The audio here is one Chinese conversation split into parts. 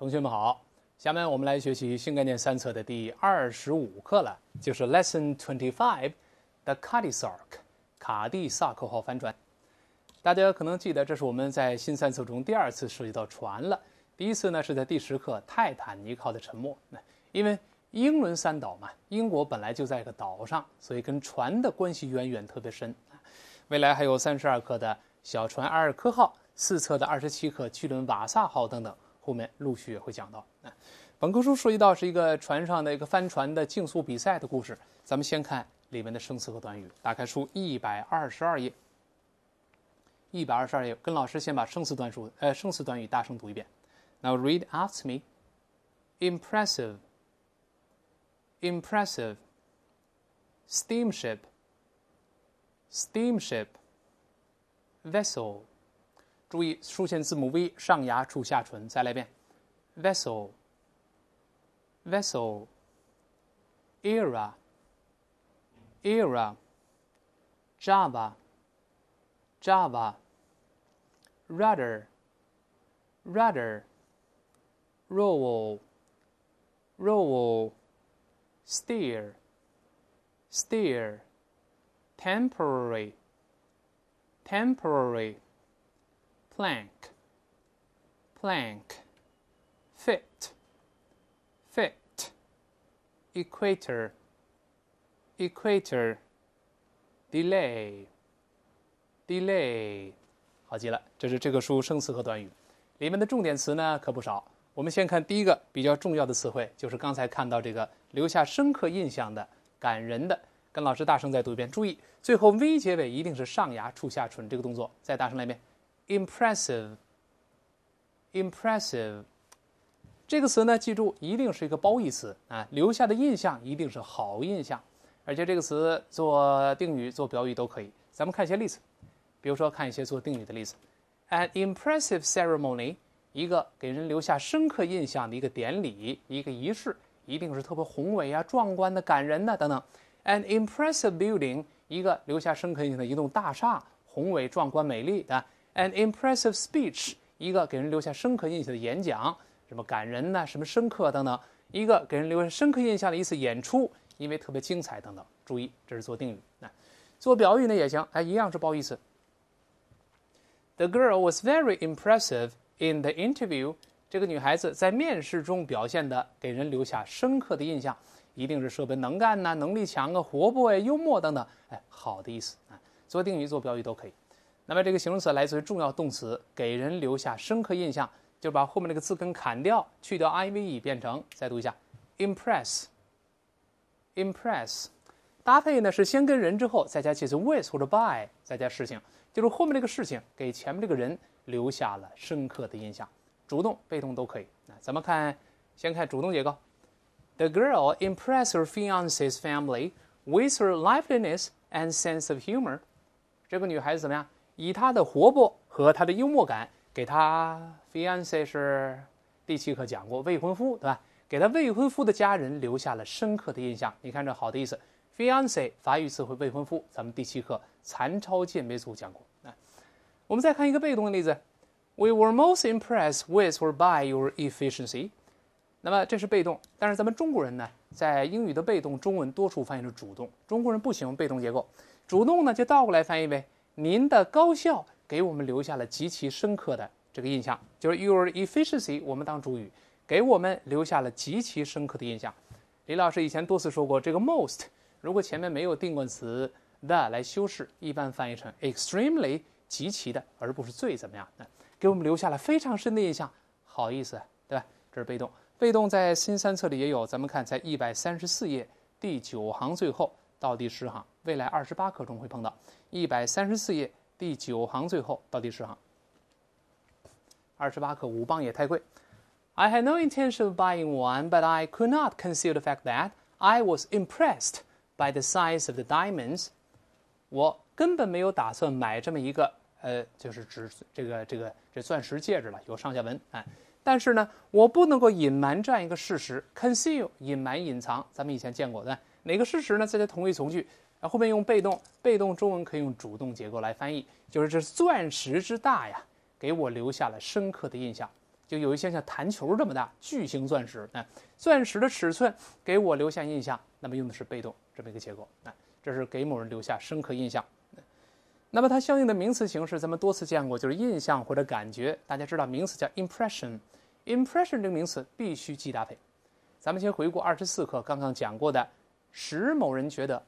同学们好，下面我们来学习《新概念三册》的第二十五课了，就是 Lesson Twenty Five，《The c u d d s a r k 卡蒂萨克号翻船。大家可能记得，这是我们在新三册中第二次涉及到船了。第一次呢是在第十课《泰坦尼克号的沉没》，因为英伦三岛嘛，英国本来就在一个岛上，所以跟船的关系渊源特别深。未来还有三十二课的小船阿尔科号，四册的二十七课巨轮瓦萨号等等。后面陆续也会讲到。啊，本科书涉及到是一个船上的一个帆船的竞速比赛的故事。咱们先看里面的生词和短语。打开书一百二十二页，一百二十二页，跟老师先把生词短语，呃，生词短语大声读一遍。Now read after me. Impressive. Impressive. Steamship. Steamship. Vessel. 注意出现字母 v，上牙触下唇。再来一遍：vessel。vessel, era, era, Java, Java, rudder, rudder, roll, roll, steer, steer, temporary, temporary. Plank, plank, fit, fit, equator, equator, delay, delay，好极了，这是这个书生词和短语里面的重点词呢，可不少。我们先看第一个比较重要的词汇，就是刚才看到这个留下深刻印象的、感人的，跟老师大声再读一遍。注意，最后 v 结尾一定是上牙触下唇这个动作。再大声来一遍。impressive，impressive，这个词呢，记住一定是一个褒义词啊！留下的印象一定是好印象，而且这个词做定语、做表语都可以。咱们看一些例子，比如说看一些做定语的例子：an impressive ceremony，一个给人留下深刻印象的一个典礼、一个仪式，一定是特别宏伟啊、壮观的、感人的等等；an impressive building，一个留下深刻印象的一栋大厦，宏伟壮观、美丽啊。An impressive speech，一个给人留下深刻印象的演讲，什么感人呢？什么深刻等等。一个给人留下深刻印象的一次演出，因为特别精彩等等。注意，这是做定语那做表语呢也行，哎，一样是褒义词。The girl was very impressive in the interview。这个女孩子在面试中表现的给人留下深刻的印象，一定是设备能干呐，能力强啊，活泼呀，幽默等等。哎，好的意思啊。做定语做表语都可以。那么，这个形容词来自于重要动词，给人留下深刻印象，就把后面那个字根砍掉，去掉 ive，变成。再读一下，impress。impress 搭配呢是先跟人，之后再加介词 with 或者 by，再加事情，就是后面这个事情给前面这个人留下了深刻的印象。主动、被动都可以。那咱们看，先看主动结构，The girl impressed her fiance's family with her liveliness and sense of humor。这个女孩子怎么样？以他的活泼和他的幽默感，给他 f i a n c e 是第七课讲过，未婚夫对吧？给他未婚夫的家人留下了深刻的印象。你看这好的意思 f i a n c e 法语词汇未婚夫，咱们第七课残超健美组讲过。来，我们再看一个被动的例子：We were most impressed with or by your efficiency。那么这是被动，但是咱们中国人呢，在英语的被动，中文多数翻译成主动。中国人不喜欢被动结构，主动呢就倒过来翻译呗。您的高效给我们留下了极其深刻的这个印象，就是 your efficiency 我们当主语，给我们留下了极其深刻的印象。李老师以前多次说过，这个 most 如果前面没有定冠词 t h e 来修饰，一般翻译成 extremely 极其的，而不是最怎么样。那给我们留下了非常深的印象，好意思，对吧？这是被动，被动在新三册里也有，咱们看在一百三十四页第九行最后。到第十行，未来二十八课中会碰到一百三十四页第九行最后到第十行。二十八克五磅也太贵。I had no intention of buying one, but I could not conceal the fact that I was impressed by the size of the diamonds. 我根本没有打算买这么一个呃，就是指这个这个这钻石戒指了，有上下文啊。但是呢，我不能够隐瞒这样一个事实，conceal 隐瞒隐藏，咱们以前见过的。哪个事实呢？这些同位从句，啊，后面用被动，被动中文可以用主动结构来翻译，就是这钻石之大呀，给我留下了深刻的印象。就有一些像弹球这么大巨型钻石，啊，钻石的尺寸给我留下印象。那么用的是被动这么一个结构，啊，这是给某人留下深刻印象。那么它相应的名词形式咱们多次见过，就是印象或者感觉。大家知道名词叫 impression，impression 这个名词必须记搭配。咱们先回顾二十四课刚刚讲过的。使某人觉得，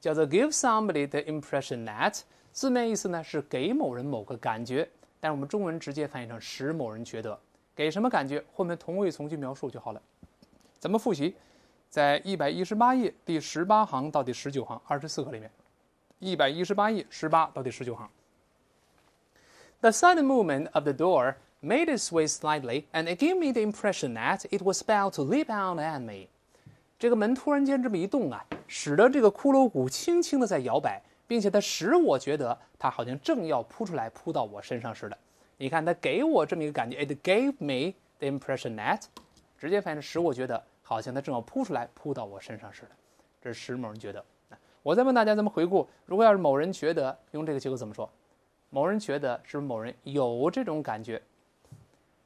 叫做 give somebody the impression that，字面意思呢是给某人某个感觉，但是我们中文直接翻译成使某人觉得，给什么感觉？后面同位从句描述就好了。咱们复习，在一百一十八页第十八行到第十九行，二十四课里面，一百一十八页十八到第十九行。The sudden movement of the door made its way slightly, and it gave me the impression that it was about to leap out at me. 这个门突然间这么一动啊，使得这个骷髅骨轻轻的在摇摆，并且它使我觉得它好像正要扑出来扑到我身上似的。你看，它给我这么一个感觉，it gave me the impression that，直接翻译使我觉得好像它正要扑出来扑到我身上似的。这是使某人觉得。我再问大家，咱们回顾，如果要是某人觉得用这个结构怎么说？某人觉得是不是某人有这种感觉？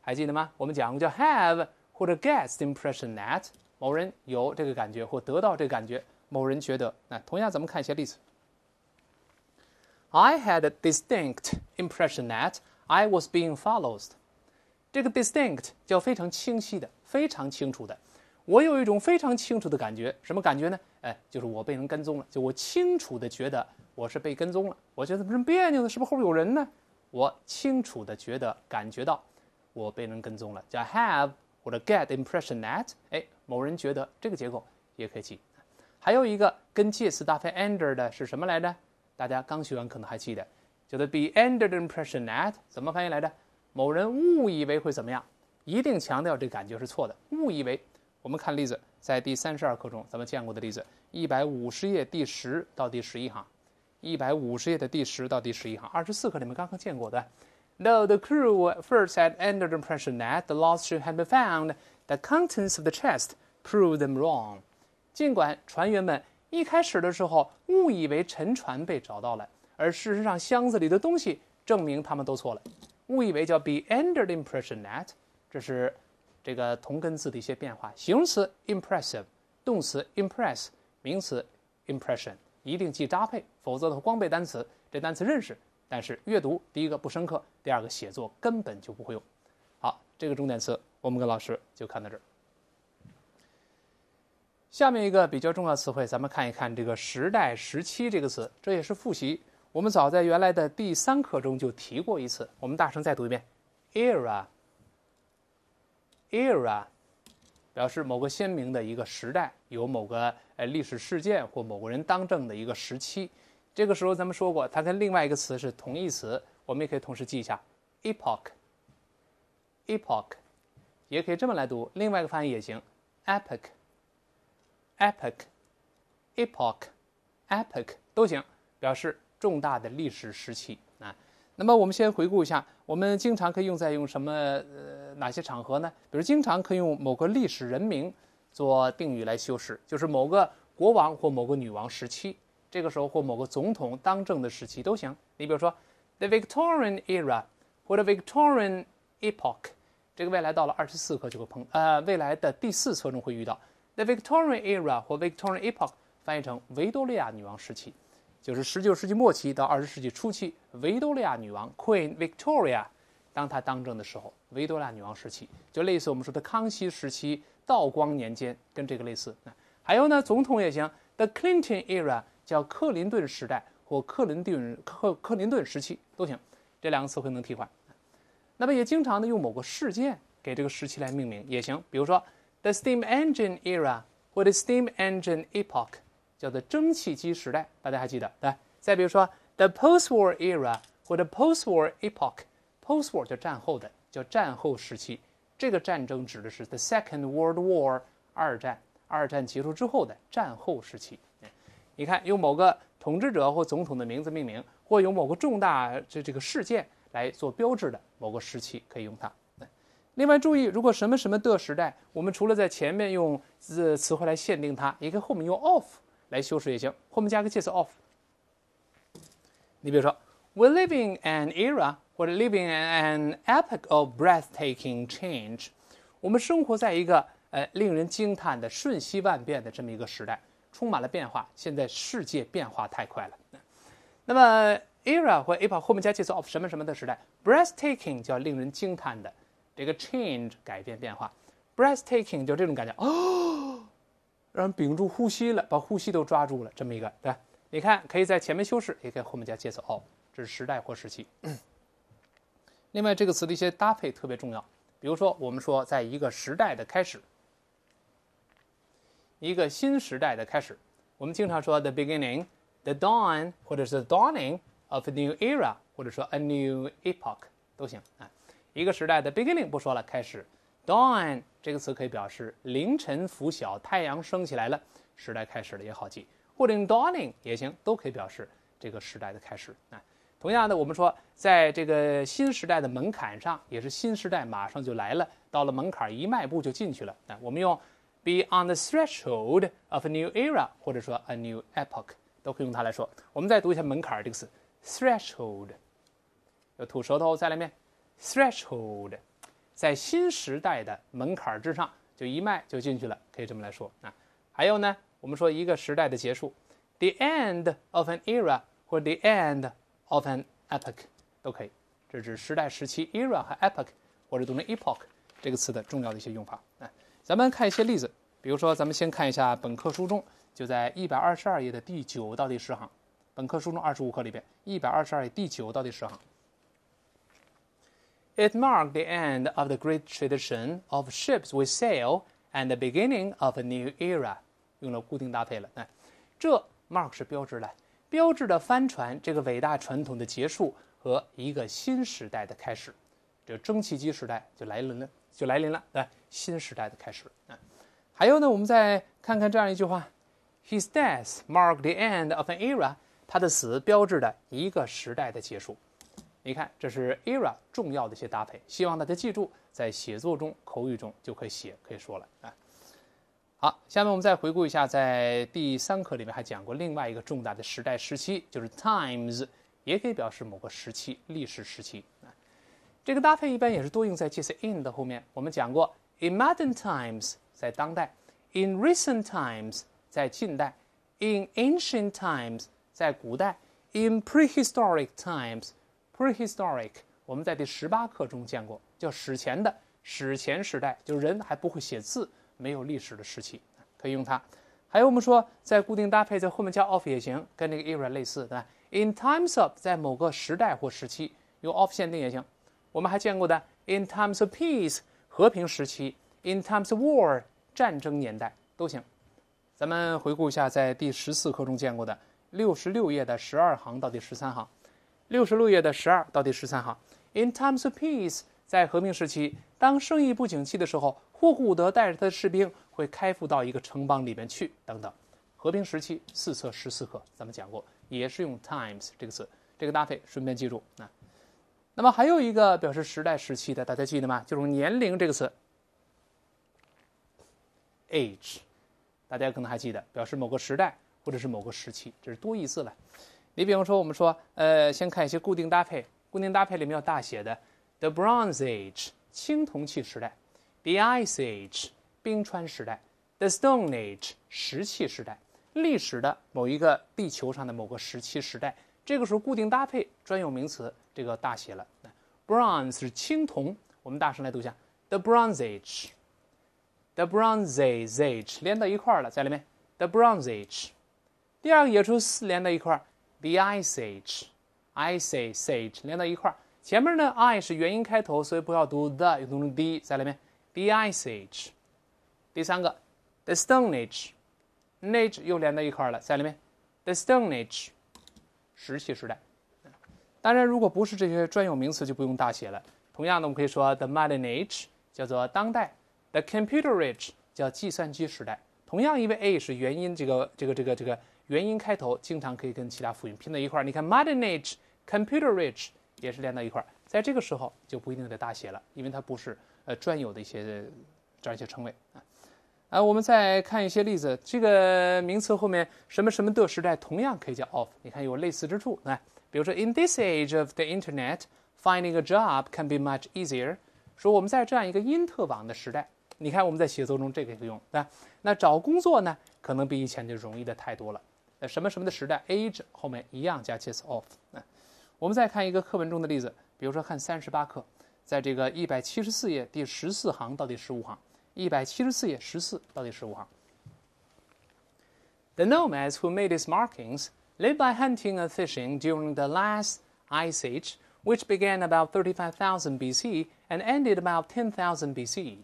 还记得吗？我们讲过叫 have 或者 get the impression that。某人有这个感觉或得到这个感觉，某人觉得。那同样，咱们看一些例子。I had a distinct impression that I was being followed。这个 distinct 叫非常清晰的，非常清楚的。我有一种非常清楚的感觉，什么感觉呢？哎，就是我被人跟踪了。就我清楚的觉得我是被跟踪了。我觉得怎么这么别扭呢？是不是后边有人呢？我清楚的觉得感觉到我被人跟踪了。叫 have。或者 get impression that，哎，某人觉得这个结构也可以记。还有一个跟介词搭配 under 的是什么来着？大家刚学完可能还记得，叫做 be under impression that，怎么翻译来着？某人误以为会怎么样？一定强调这感觉是错的，误以为。我们看例子，在第三十二课中咱们见过的例子，一百五十页第十到第十一行，一百五十页的第十到第十一行，二十四课你们刚刚见过的。No, the crew first had entered impression that the lost ship had been found. The contents of the chest proved them wrong. 尽管船员们一开始的时候误以为沉船被找到了，而事实上箱子里的东西证明他们都错了。误以为叫 be under the impression that，这是这个同根字的一些变化。形容词 impressive，动词 impress，名词 impression，一定记搭配，否则的话光背单词，这单词认识。但是阅读第一个不深刻，第二个写作根本就不会用。好，这个重点词我们跟老师就看到这儿。下面一个比较重要词汇，咱们看一看“这个时代时期”这个词，这也是复习。我们早在原来的第三课中就提过一次。我们大声再读一遍：“era，era”，表示某个鲜明的一个时代，有某个呃历史事件或某个人当政的一个时期。这个时候，咱们说过，它跟另外一个词是同义词，我们也可以同时记一下。epoch，epoch，也可以这么来读，另外一个发音也行。epoch，epoch，epoch，epoch 都行，表示重大的历史时期啊。那么我们先回顾一下，我们经常可以用在用什么呃哪些场合呢？比如，经常可以用某个历史人名做定语来修饰，就是某个国王或某个女王时期。这个时候或某个总统当政的时期都行。你比如说，the Victorian era 或者 Victorian epoch，这个未来到了二十四课就会碰呃，未来的第四册中会遇到 the Victorian era 或 Victorian epoch，翻译成维多利亚女王时期，就是十九世纪末期到二十世纪初期，维多利亚女王 Queen Victoria，当她当政的时候，维多利亚女王时期就类似我们说的康熙时期、道光年间，跟这个类似。还有呢，总统也行，the Clinton era。叫克林顿时代或克林顿克克林顿时期都行，这两个词汇能替换。那么也经常呢用某个事件给这个时期来命名也行，比如说 the steam engine era 或者 steam engine epoch 叫做蒸汽机时代，大家还记得对再比如说 the postwar era 或者 postwar epoch，postwar 叫战后的，叫战后时期。这个战争指的是 the Second World War，二战，二战结束之后的战后时期。你看，用某个统治者或总统的名字命名，或有某个重大这这个事件来做标志的某个时期，可以用它。另外，注意，如果什么什么的时代，我们除了在前面用词词汇来限定它，也可以后面用 of 来修饰也行，后面加个介词 of。你比如说，We live in an era, 或者 live in an epoch of breathtaking change。我们生活在一个呃令人惊叹的瞬息万变的这么一个时代。充满了变化。现在世界变化太快了。那么 era 或 epoch 后面加介词 of 什么什么的时代，breathtaking 叫令人惊叹的。这个 change 改变变化，breathtaking 就这种感觉，哦，让人屏住呼吸了，把呼吸都抓住了，这么一个，对吧？你看，可以在前面修饰，也可以后面加介词 of，这是时代或时期。另外，这个词的一些搭配特别重要。比如说，我们说在一个时代的开始。一个新时代的开始，我们经常说 the beginning，the dawn，或者是 the dawning of a new era，或者说 a new epoch 都行啊。一个时代的 beginning 不说了，开始 dawn 这个词可以表示凌晨、拂晓，太阳升起来了，时代开始了也好记，或者 dawning 也行，都可以表示这个时代的开始啊。同样的，我们说在这个新时代的门槛上，也是新时代马上就来了，到了门槛一迈步就进去了啊。我们用 be on the threshold of a new era，或者说 a new epoch，都可以用它来说。我们再读一下“门槛”这个词，“threshold”，要吐舌头，再来一遍，“threshold”。在新时代的门槛之上，就一迈就进去了，可以这么来说啊。还有呢，我们说一个时代的结束，“the end of an era” 或 “the end of an epoch” 都可以。这是时代、时期 “era” 和 “epoch” 或者读成 “epoch” 这个词的重要的一些用法啊。咱们看一些例子，比如说，咱们先看一下本课书中，就在一百二十二页的第九到第十行。本课书中二十五课里边，一百二十二页第九到第十行。It marked the end of the great tradition of ships with sail and the beginning of a new era。用了固定搭配了，哎，这 mark 是标志了，标志着帆船这个伟大传统的结束和一个新时代的开始，这蒸汽机时代就来了就来临了，对，新时代的开始。啊，还有呢，我们再看看这样一句话：His death marked the end of an era。他的死标志着一个时代的结束。你看，这是 era 重要的一些搭配，希望大家记住，在写作中、口语中就可以写、可以说了。啊，好，下面我们再回顾一下，在第三课里面还讲过另外一个重大的时代时期，就是 times，也可以表示某个时期、历史时期。这个搭配一般也是多用在介词 in 的后面。我们讲过，in modern times 在当代，in recent times 在近代，in ancient times 在古代，in prehistoric times prehistoric 我们在第十八课中见过，叫史前的史前时代，就是人还不会写字，没有历史的时期，可以用它。还有我们说，在固定搭配在后面加 of 也行，跟那个 era 类似，对吧？in times of 在某个时代或时期，用 of 限定也行。我们还见过的 "in times of peace" 和平时期，"in times of war" 战争年代都行。咱们回顾一下，在第十四课中见过的六十六页的十二行到第十三行，六十六页的十二到第十三行。"in times of peace" 在和平时期，当生意不景气的时候，霍古德带着他的士兵会开赴到一个城邦里面去等等。和平时期，四册十四课咱们讲过，也是用 "times" 这个词，这个搭配顺便记住啊。那么还有一个表示时代时期的，大家记得吗？就是年龄这个词，age，大家可能还记得，表示某个时代或者是某个时期，这是多义字了。你比方说，我们说，呃，先看一些固定搭配，固定搭配里面要大写的，the Bronze Age，青铜器时代；the Ice Age，冰川时代；the Stone Age，石器时代。历史的某一个地球上的某个时期、时代。这个时候固定搭配，专用名词，这个大写了。Bronze 是青铜，我们大声来读一下：The Bronze Age，The Bronze Age 连到一块儿了，在里面。The Bronze Age，第二个也是四连到一块儿：The Ice Age，Ice Age 连到一块儿。前面呢，I 是元音开头，所以不要读 the，要读成 d，e 在里面。The Ice Age，第三个 The Stone Age，Age 又连到一块儿了，在里面。The Stone Age。石器时代，当然，如果不是这些专有名词，就不用大写了。同样的，我们可以说 the modern age 叫做当代，the computer age 叫计算机时代。同样，因为 age 是元音，这个这个这个这个元音开头，经常可以跟其他辅音拼在一块儿。你看 modern age，computer age 也是连到一块儿。在这个时候就不一定得大写了，因为它不是呃专有的一些这样一些称谓啊。啊，我们再看一些例子。这个名词后面什么什么的时代同样可以加 of，你看有类似之处。来，比如说 in this age of the internet，finding a job can be much easier。说我们在这样一个因特网的时代，你看我们在写作中这个用，对吧？那找工作呢，可能比以前就容易的太多了。呃，什么什么的时代，age 后面一样加介词 of。啊，我们再看一个课文中的例子，比如说看三十八课，在这个一百七十四页第十四行到第十五行。一百七十四页十四到第十五行。The nomads who made these markings lived by hunting and fishing during the last ice age, which began about 35,000 BC and ended about 10,000 BC.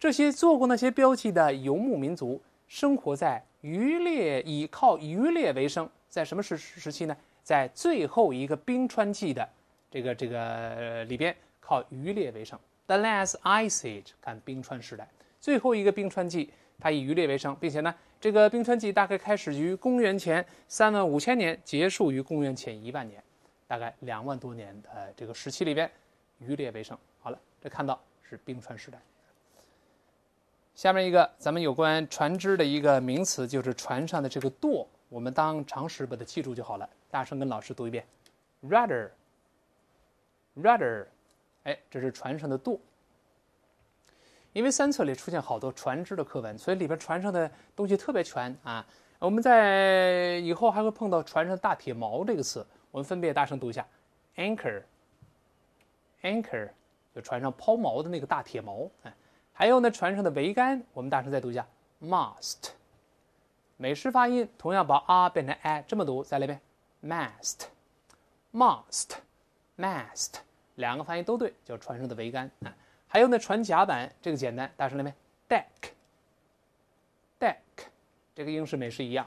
这些做过那些标记的游牧民族，生活在渔猎，以靠渔猎为生，在什么时时期呢？在最后一个冰川纪的这个这个里边，靠渔猎为生。The Last Ice Age，看冰川时代，最后一个冰川纪，它以渔猎为生，并且呢，这个冰川纪大概开始于公元前三万五千年，结束于公元前一万年，大概两万多年的这个时期里边，渔猎为生。好了，这看到是冰川时代。下面一个，咱们有关船只的一个名词，就是船上的这个舵，我们当常识把它记住就好了。大声跟老师读一遍，rudder，rudder。哎，这是船上的舵。因为三册里出现好多船只的课文，所以里边船上的东西特别全啊。我们在以后还会碰到“船上大铁锚”这个词，我们分别大声读一下：anchor，anchor，就船上抛锚的那个大铁锚。哎，还有呢，船上的桅杆，我们大声再读一下：mast。美式发音，同样把 a 变成 i，这么读，再来一遍 m a s t m a s t m a s t 两个发音都对，叫船上的桅杆啊。还有呢，船甲板这个简单，大声了没？deck deck，这个英式美式一样。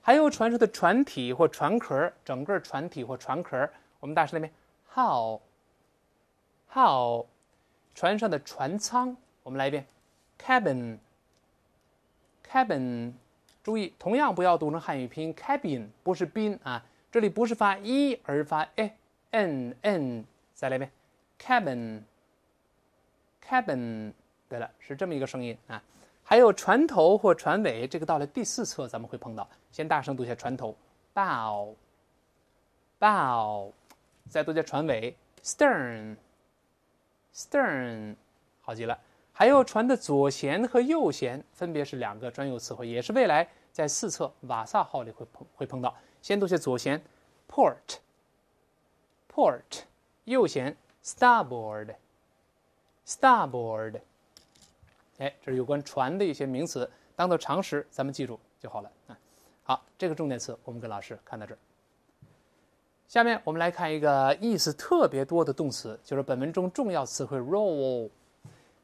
还有船上的船体或船壳，整个船体或船壳，我们大声了没？how how，船上的船舱，我们来一遍，cabin cabin。注意，同样不要读成汉语拼音，cabin 不是宾啊，这里不是发一，而发 a n n。再来一遍，cabin。cabin，对了，是这么一个声音啊。还有船头或船尾，这个到了第四册咱们会碰到。先大声读一下船头，bow。bow，再一下船尾，stern。stern，好极了。还有船的左舷和右舷，分别是两个专有词汇，也是未来在四册瓦萨号里会碰会碰到。先读下左舷，port。port。右舷，starboard，starboard。哎，这是有关船的一些名词，当做常识咱们记住就好了啊。好，这个重点词我们跟老师看到这儿。下面我们来看一个意思特别多的动词，就是本文中重要词汇 roll。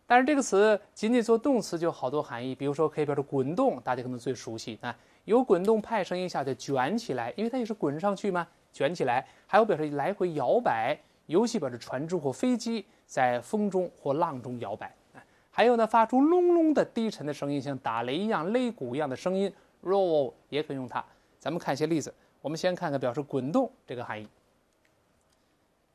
但是这个词仅仅做动词就好多含义，比如说可以表示滚动，大家可能最熟悉啊，有滚动派声音下的卷起来，因为它也是滚上去嘛，卷起来；还有表示来回摇摆。尤其表示船只或飞机在风中或浪中摇摆，还有呢，发出隆隆的低沉的声音，像打雷一样、擂鼓一样的声音。roll 也可以用它。咱们看一些例子。我们先看看表示滚动这个含义。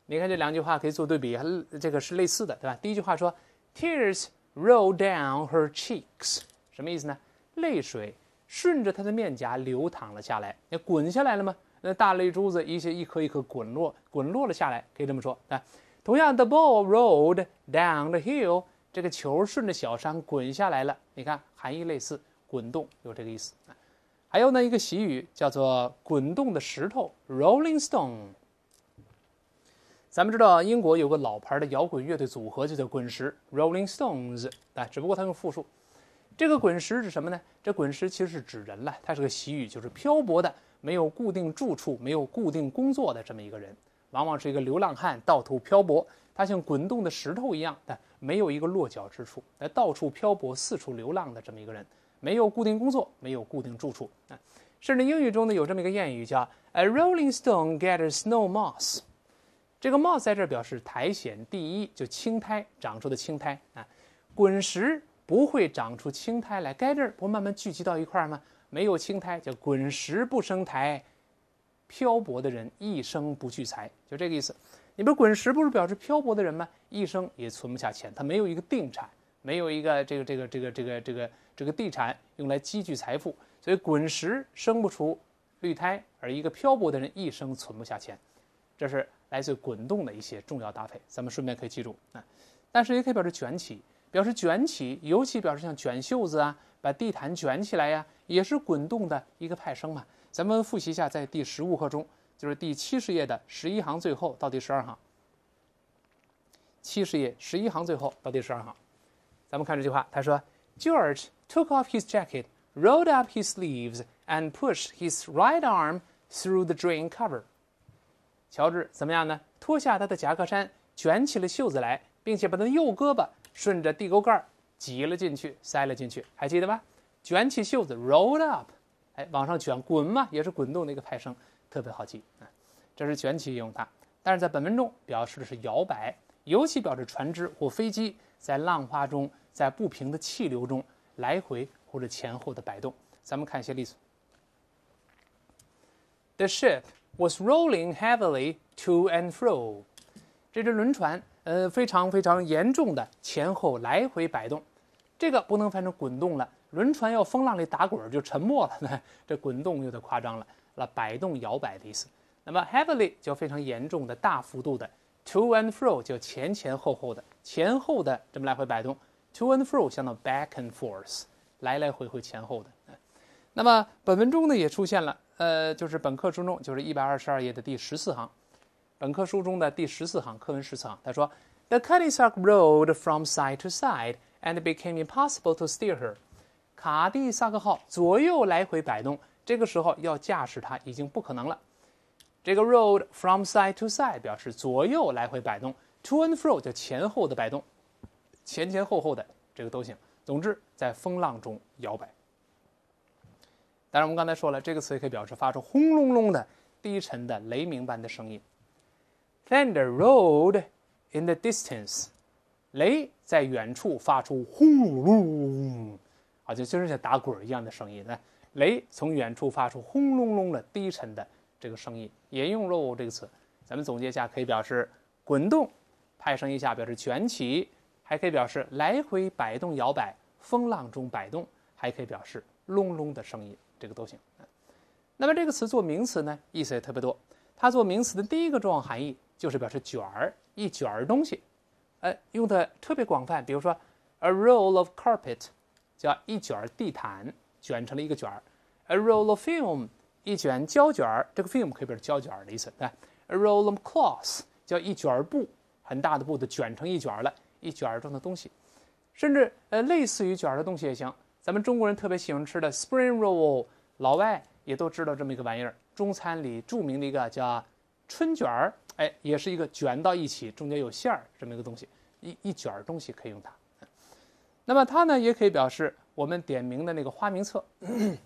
你看这两句话可以做对比，这个是类似的，对吧？第一句话说，tears roll down her cheeks，什么意思呢？泪水顺着她的面颊流淌了下来，那滚下来了吗？那大泪珠子一些一颗一颗滚落，滚落了下来，可以这么说。啊。同样，the ball rolled down the hill，这个球顺着小山滚下来了。你看，含义类似，滚动有这个意思。还有呢，一个习语叫做“滚动的石头 ”（rolling s t o n e 咱们知道，英国有个老牌的摇滚乐队组合就叫滚石 （Rolling Stones）。啊，只不过它用复数。这个滚石是什么呢？这滚石其实是指人了，它是个习语，就是漂泊的。没有固定住处、没有固定工作的这么一个人，往往是一个流浪汉，到处漂泊。他像滚动的石头一样，但没有一个落脚之处，那到处漂泊、四处流浪的这么一个人，没有固定工作、没有固定住处啊。甚至英语中呢，有这么一个谚语，叫 "A rolling stone gathers no moss"。这个 moss 在这表示苔藓，第一就青苔长出的青苔啊。滚石不会长出青苔来，gather 不慢慢聚集到一块儿吗？没有青苔，叫滚石不生苔；漂泊的人一生不聚财，就这个意思。你不滚石，不是表示漂泊的人吗？一生也存不下钱，他没有一个定产，没有一个这个这个这个这个这个这个地产用来积聚财富，所以滚石生不出绿苔，而一个漂泊的人一生存不下钱，这是来自滚动的一些重要搭配，咱们顺便可以记住啊。但是也可以表示卷起，表示卷起，尤其表示像卷袖子啊。把地毯卷起来呀，也是滚动的一个派生嘛。咱们复习一下，在第十五课中，就是第七十页的十一行最后到第十二行。七十页十一行最后到第十二行，咱们看这句话，他说：“George took off his jacket, rolled up his sleeves, and pushed his right arm through the drain cover。”乔治怎么样呢？脱下他的夹克衫，卷起了袖子来，并且把他的右胳膊顺着地沟盖挤了进去，塞了进去，还记得吧？卷起袖子，roll up，哎，往上卷，滚嘛，也是滚动的一个派生，特别好记啊。这是卷起用它，但是在本文中表示的是摇摆，尤其表示船只或飞机在浪花中，在不平的气流中来回或者前后的摆动。咱们看一些例子。The ship was rolling heavily to and fro。这只轮船呃非常非常严重的前后来回摆动。这个不能翻成滚动了，轮船要风浪里打滚就沉没了呢。这滚动有点夸张了。那摆动摇摆的意思。那么 heavily 就非常严重的大幅度的，to and fro 就前前后后的前后的这么来回摆动，to and fro 相当 back and forth，来来回回前后的。那么本文中呢也出现了，呃，就是本课书中就是一百二十二页的第十四行，本课书中的第十四行课文四行，他说，The c u d d y s a c k r o a d from side to side。And became impossible to steer her。卡蒂萨克号左右来回摆动，这个时候要驾驶它已经不可能了。这个 r o a d from side to side 表示左右来回摆动，to and fro 就前后的摆动，前前后后的这个都行。总之，在风浪中摇摆。当然，我们刚才说了，这个词也可以表示发出轰隆隆的低沉的雷鸣般的声音。Thunder r o a e d in the distance。雷在远处发出轰隆隆，啊，就就是像打滚儿一样的声音。那雷从远处发出轰隆隆的低沉的这个声音，也用“隆”这个词。咱们总结一下，可以表示滚动，派声音下表示卷起，还可以表示来回摆动摇摆，风浪中摆动，还可以表示隆隆的声音，这个都行。那么这个词做名词呢，意思也特别多。它做名词的第一个重要含义就是表示卷儿，一卷儿东西。呃，用的特别广泛，比如说，a roll of carpet，叫一卷地毯，卷成了一个卷儿；a roll of film，一卷胶卷儿，这个 film 可以表示胶卷儿的意思。对吧？a roll of cloth，叫一卷布，很大的布的卷成一卷了，一卷状的东西，甚至呃，类似于卷儿的东西也行。咱们中国人特别喜欢吃的 spring roll，老外也都知道这么一个玩意儿，中餐里著名的一个叫。春卷儿，哎，也是一个卷到一起，中间有馅儿这么一个东西，一一卷东西可以用它。那么它呢，也可以表示我们点名的那个花名册。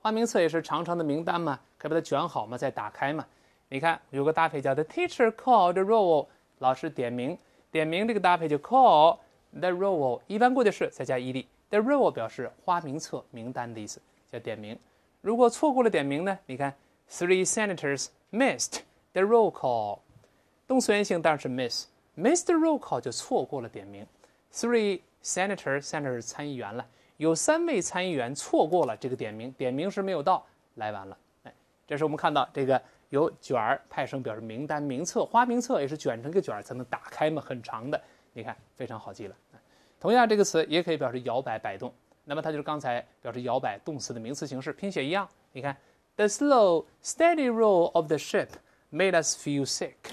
花名册也是长长的名单嘛，可以把它卷好嘛，再打开嘛。你看有个搭配叫 the teacher called the roll，老师点名，点名这个搭配就 call the roll，一般过去式再加 ed，the roll 表示花名册、名单的意思，叫点名。如果错过了点名呢？你看 three senators。Missed the roll call，动词原形当然是 miss，miss the roll call 就错过了点名。Three senator senators 参议员了，有三位参议员错过了这个点名，点名时没有到来晚了。哎，这时我们看到这个由卷儿派生表示名单、名册、花名册也是卷成个卷儿才能打开嘛，很长的。你看非常好记了。同样这个词也可以表示摇摆摆动，那么它就是刚才表示摇摆动词的名词形式，拼写一样。你看。The slow, steady roll of the ship made us feel sick.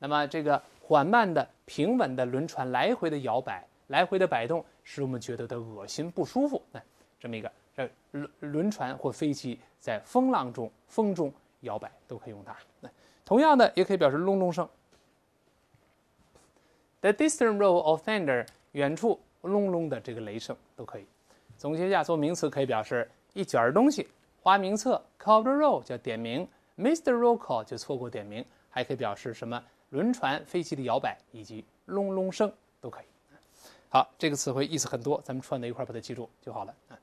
那么这个缓慢的、平稳的轮船来回的摇摆、来回的摆动，使我们觉得的恶心、不舒服。来，这么一个，这轮轮船或飞机在风浪中、风中摇摆，都可以用它。同样的也可以表示隆隆声。The distant r o l l of thunder，远处隆隆的这个雷声都可以。总结一下，做名词可以表示一卷东西。花名册 c a l l e roll 叫点名，Mr. Roll call 就错过点名，还可以表示什么轮船、飞机的摇摆以及隆隆声都可以。好，这个词汇意思很多，咱们串在一块把它记住就好了啊。